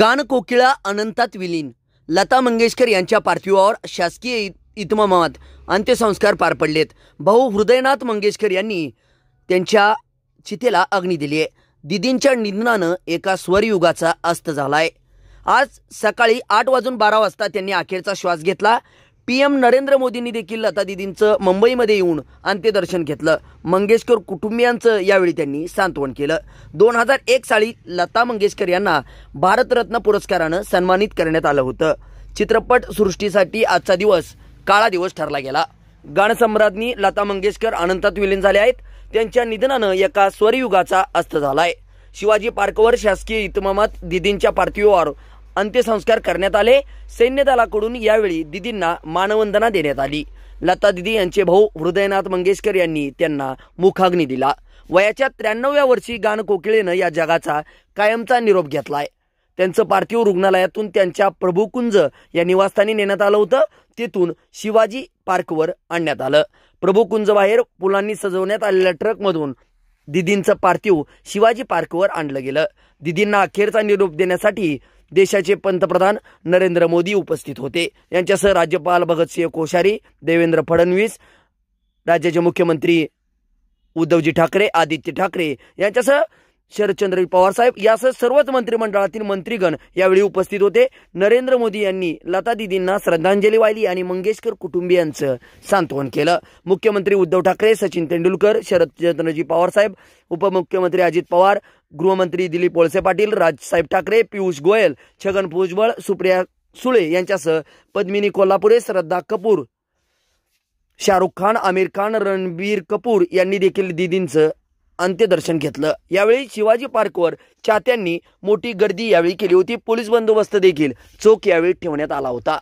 गानकोकिळा अनंतात विलीन लता मंगेशकर यांच्या पार्थिवावर शासकीय इतमामात अंत्यसंस्कार पार पडलेत भाऊ हृदयनाथ मंगेशकर यांनी त्यांच्या चितेला अग्नी दिली आहे दिदींच्या निधनानं एका स्वरयुगाचा अस्त झाला आहे आज सकाळी आठ वाजून बारा वाजता त्यांनी अखेरचा श्वास घेतला पी एम नरेंद्र मोदींनी देखील लता दिदींचं मुंबईमध्ये येऊन अंत्यदर्शन घेतलं मंगेशकर कुटुंबियांचं यावेळी त्यांनी सांत्वन केलं दोन हजार एक साली लता मंगेशकर यांना भारतरत्न पुरस्कारानं सन्मानित करण्यात आलं होतं चित्रपट सृष्टीसाठी आजचा दिवस काळा दिवस ठरला गेला गाणसम्राज्ञी लता मंगेशकर अनंतात विलीन झाले आहेत त्यांच्या निधनानं एका स्वरयुगाचा अस्त झालाय शिवाजी पार्कवर शासकीय इतमामात दिदींच्या पार्थिवावर अंत्यसंस्कार करण्यात आले सैन्य दलाकडून यावेळी दिदींना मानवंदना देण्यात आली लता दिदी यांचे भाऊ हृदयनाथ मंगेशकर यांनी त्यांना मुखाग्नी दिला वयाच्या त्र्याण्णव्या वर्षी गानकोकिळेनं या जगाचा कायमचा निरोप घेतलाय त्यांचं पार्थिव रुग्णालयातून त्यांच्या प्रभूकुंज या निवासस्थानी नेण्यात आलं होतं तिथून शिवाजी पार्कवर आणण्यात आलं प्रभूकुंज बाहेर पुलांनी सजवण्यात आलेल्या ट्रकमधून दिदींचं पार्थिव शिवाजी पार्कवर आणलं गेलं दिदींना अखेरचा निरोप देण्यासाठी देशाचे पंतप्रधान नरेंद्र मोदी उपस्थित होते यांच्यासह राज्यपाल भगतसिंह कोश्यारी देवेंद्र फडणवीस राज्याचे मुख्यमंत्री उद्धवजी ठाकरे आदित्य ठाकरे यांच्यासह शरदचंद्र साहेब यासह सर्वच मंत्रिमंडळातील मंत्रीगण यावेळी उपस्थित होते नरेंद्र मोदी यांनी लता दिदींना श्रद्धांजली वाहिली आणि मंगेशकर कुटुंबियांचं सांत्वन केलं मुख्यमंत्री उद्धव ठाकरे सचिन तेंडुलकर शरदचंद्रजी साहेब उपमुख्यमंत्री अजित पवार गृहमंत्री दिलीप वळसे पाटील राजसाहेब ठाकरे पियुष गोयल छगन भुजबळ सुप्रिया सुळे यांच्यासह पद्मिनी कोल्हापुरे श्रद्धा कपूर शाहरुख खान आमिर खान रणबीर कपूर यांनी देखील दिदींचं अंत्यदर्शन घेतलं यावेळी शिवाजी पार्कवर चाहत्यांनी मोठी गर्दी यावेळी केली होती पोलीस बंदोबस्त देखील चोख यावेळी ठेवण्यात आला होता